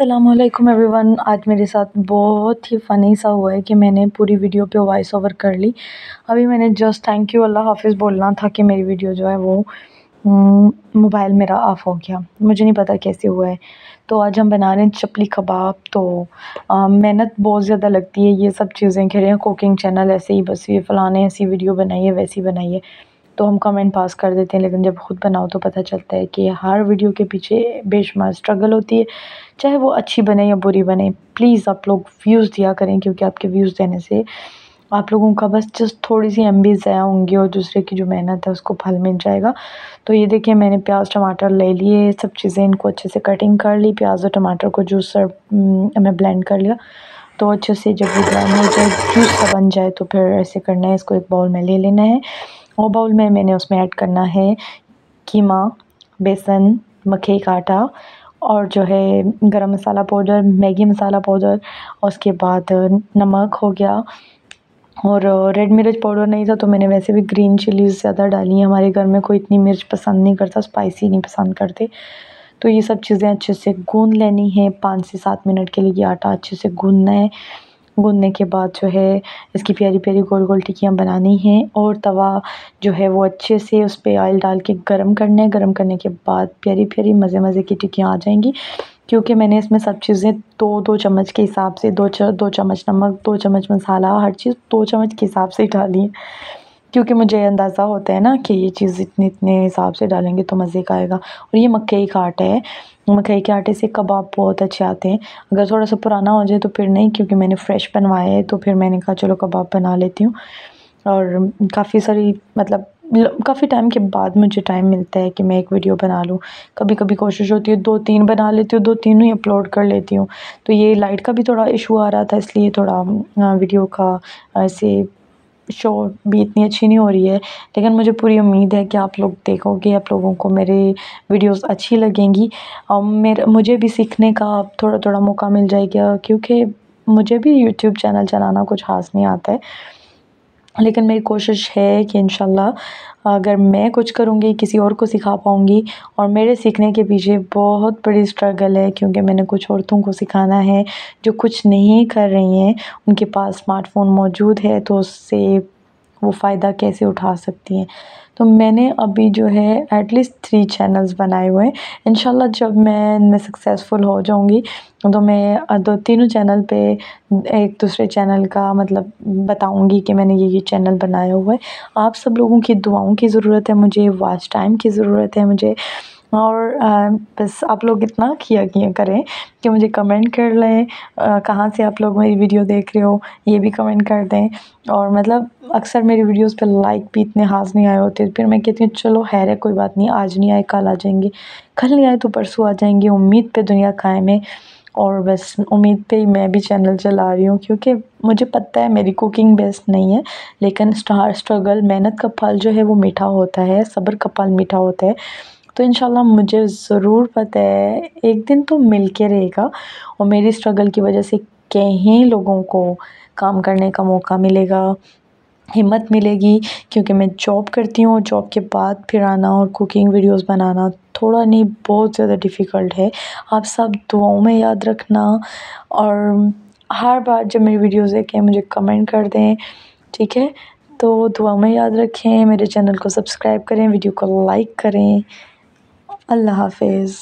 अल्लाम एवरीवन आज मेरे साथ बहुत ही फ़नी सा हुआ है कि मैंने पूरी वीडियो पे वॉइस ओवर कर ली अभी मैंने जस्ट थैंक यू अल्लाह हाफिज़ बोलना था कि मेरी वीडियो जो है वो मोबाइल हम्म, मेरा ऑफ़ हो गया मुझे नहीं पता कैसे हुआ है तो आज हम बना रहे हैं चपली कबाब तो मेहनत बहुत ज़्यादा लगती है ये सब चीज़ें कह रहे हैं कुकिंग चैनल ऐसे ही बस ये फ़लाने ऐसी वीडियो बनाइए वैसी बनाइए तो हम कमेंट पास कर देते हैं लेकिन जब खुद बनाओ तो पता चलता है कि हर वीडियो के पीछे बेशुमार स्ट्रगल होती है चाहे वो अच्छी बने या बुरी बने प्लीज़ आप लोग व्यूज़ दिया करें क्योंकि आपके व्यूज़ देने से आप लोगों का बस जस्ट थोड़ी सी एमबी ज़ाया होंगी और दूसरे की जो मेहनत है उसको फल मिल जाएगा तो ये देखिए मैंने प्याज टमाटर ले लिए सब चीज़ें इनको अच्छे से कटिंग कर ली प्याज और टमाटर को जूसर में ब्लेंड कर लिया तो अच्छे से जब ये ब्लेंड हो जाए जूस बन जाए तो फिर ऐसे करना है इसको एक बाउल में ले लेना है और बाउल में मैंने उसमें ऐड करना है कीमा बेसन मक्के का आटा और जो है garam masala powder Maggi masala powder और उसके बाद नमक हो गया और रेड मिर्च पाउडर नहीं था तो मैंने वैसे भी ग्रीन चिलीज़ ज़्यादा डाली हैं हमारे घर में कोई इतनी मिर्च पसंद नहीं करता स्पाइसी नहीं पसंद करते तो ये सब चीज़ें अच्छे से गूंद लेनी है पाँच से सात मिनट के लिए आटा अच्छे से गूंदना है गुनने के बाद जो है इसकी प्यारी प्यारी गोल गोल टिकियाँ बनानी हैं और तवा जो है वो अच्छे से उस पर ऑयल डाल के गर्म करना है गर्म करने के बाद प्यारी प्यारी मज़े मज़े की टिकियाँ आ जाएंगी क्योंकि मैंने इसमें सब चीज़ें दो दो चम्मच के हिसाब से दो च, दो चम्मच नमक दो चम्मच मसाला हर चीज़ दो चम्मच के हिसाब से डाली है क्योंकि मुझे अंदाज़ा होता है ना कि ये चीज़ इतने इतने हिसाब से डालेंगे तो मज़े का आएगा और ये मकई का आटा है मकई के आटे से कबाब बहुत अच्छे आते हैं अगर थोड़ा सा पुराना हो जाए तो फिर नहीं क्योंकि मैंने फ़्रेश बनवाया है तो फिर मैंने कहा चलो कबाब बना लेती हूँ और काफ़ी सारी मतलब काफ़ी टाइम के बाद मुझे टाइम मिलता है कि मैं एक वीडियो बना लूँ कभी कभी कोशिश होती है दो तीन बना लेती हूँ दो तीन ही अपलोड कर लेती हूँ तो ये लाइट का भी थोड़ा इशू आ रहा था इसलिए थोड़ा वीडियो का ऐसे शो भी इतनी अच्छी नहीं हो रही है लेकिन मुझे पूरी उम्मीद है कि आप लोग देखोगे आप लोगों को मेरे वीडियोस अच्छी लगेंगी और मेरे मुझे भी सीखने का थोड़ा थोड़ा मौका मिल जाएगा क्योंकि मुझे भी यूट्यूब चैनल चलाना कुछ ख़ास नहीं आता है लेकिन मेरी कोशिश है कि इन अगर मैं कुछ करूँगी किसी और को सिखा पाऊँगी और मेरे सीखने के पीछे बहुत बड़ी स्ट्रगल है क्योंकि मैंने कुछ औरतों को सिखाना है जो कुछ नहीं कर रही हैं उनके पास स्मार्टफ़ोन मौजूद है तो उससे वो फ़ायदा कैसे उठा सकती हैं तो मैंने अभी जो है एटलीस्ट थ्री चैनल्स बनाए हुए हैं इन जब मैं इनमें सक्सेसफुल हो जाऊंगी तो मैं दो तीनों चैनल पे एक दूसरे चैनल का मतलब बताऊंगी कि मैंने ये ये चैनल बनाया हुआ है आप सब लोगों की दुआओं की ज़रूरत है मुझे वाच टाइम की ज़रूरत है मुझे और बस आप लोग इतना किया किया करें कि मुझे कमेंट कर लें कहाँ से आप लोग मेरी वीडियो देख रहे हो ये भी कमेंट कर दें और मतलब अक्सर मेरी वीडियोस पे लाइक भी इतने हाज़ नहीं आए होते फिर मैं कहती हूँ चलो हैर है कोई बात नहीं आज नहीं आए कल आ जाएंगे कल नहीं आए तो परसों आ जाएंगे उम्मीद पर दुनिया कायम है और बस उम्मीद पे ही मैं भी चैनल चला रही हूँ क्योंकि मुझे पता है मेरी कुकिंग बेस्ट नहीं है लेकिन स्टार स्ट्रगल मेहनत का फल जो है वो मीठा होता है सब्र का फल मीठा होता है तो इन मुझे ज़रूर पता है एक दिन तो मिल के रहेगा और मेरी स्ट्रगल की वजह से कहीं लोगों को काम करने का मौका मिलेगा हिम्मत मिलेगी क्योंकि मैं जॉब करती हूँ जॉब के बाद फिर आना और कुकिंग वीडियोस बनाना थोड़ा नहीं बहुत ज़्यादा डिफ़िकल्ट है आप सब दुआओं में याद रखना और हर बार जब मेरी वीडियोस देखें मुझे कमेंट कर दें ठीक है तो दुआ में याद रखें मेरे चैनल को सब्सक्राइब करें वीडियो को लाइक करें আল্লাহ হাফেজ